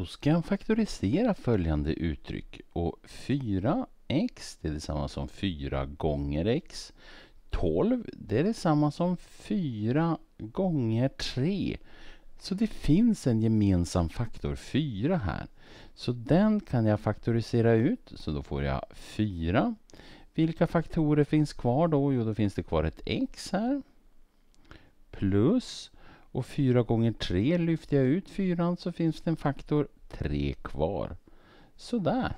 Då ska jag faktorisera följande uttryck. Och 4x det är detsamma som 4 gånger x. 12 det är detsamma som 4 gånger 3. Så det finns en gemensam faktor 4 här. Så den kan jag faktorisera ut, så då får jag 4. Vilka faktorer finns kvar då? Jo, då finns det kvar ett x här. Plus och 4 gånger 3 lyfter jag ut fyran så finns det en faktor 3 kvar. Sådär.